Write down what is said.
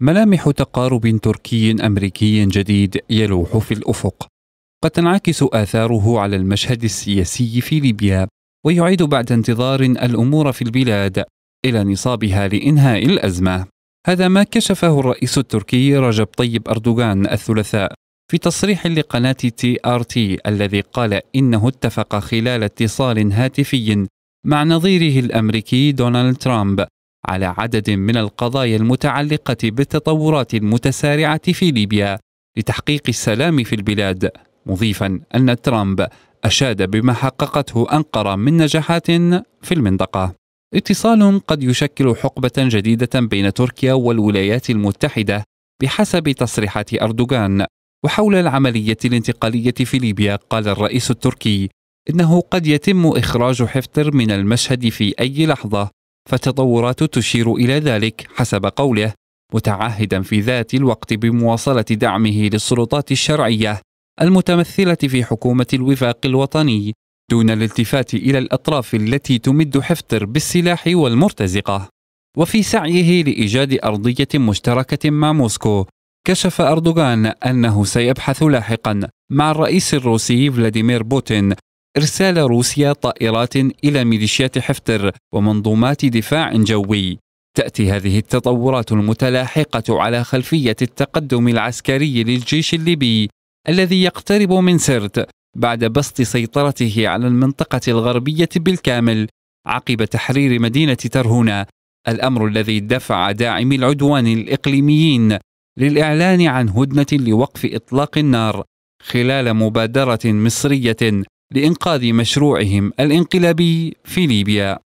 ملامح تقارب تركي امريكي جديد يلوح في الافق قد تنعكس اثاره على المشهد السياسي في ليبيا ويعيد بعد انتظار الامور في البلاد الى نصابها لانهاء الازمه هذا ما كشفه الرئيس التركي رجب طيب اردوغان الثلاثاء في تصريح لقناه تي ار تي الذي قال انه اتفق خلال اتصال هاتفي مع نظيره الامريكي دونالد ترامب على عدد من القضايا المتعلقة بالتطورات المتسارعة في ليبيا لتحقيق السلام في البلاد مضيفا أن ترامب أشاد بما حققته أنقرة من نجاحات في المنطقة اتصال قد يشكل حقبة جديدة بين تركيا والولايات المتحدة بحسب تصريحات أردوغان وحول العملية الانتقالية في ليبيا قال الرئيس التركي إنه قد يتم إخراج حفتر من المشهد في أي لحظة فالتطورات تشير إلى ذلك حسب قوله متعهدا في ذات الوقت بمواصلة دعمه للسلطات الشرعية المتمثلة في حكومة الوفاق الوطني دون الالتفات إلى الأطراف التي تمد حفتر بالسلاح والمرتزقة وفي سعيه لإيجاد أرضية مشتركة مع موسكو كشف أردوغان أنه سيبحث لاحقا مع الرئيس الروسي فلاديمير بوتين إرسال روسيا طائرات إلى ميليشيات حفتر ومنظومات دفاع جوي تأتي هذه التطورات المتلاحقة على خلفية التقدم العسكري للجيش الليبي الذي يقترب من سرت بعد بسط سيطرته على المنطقة الغربية بالكامل عقب تحرير مدينة ترهونة الأمر الذي دفع داعمي العدوان الإقليميين للإعلان عن هدنة لوقف إطلاق النار خلال مبادرة مصرية لإنقاذ مشروعهم الانقلابي في ليبيا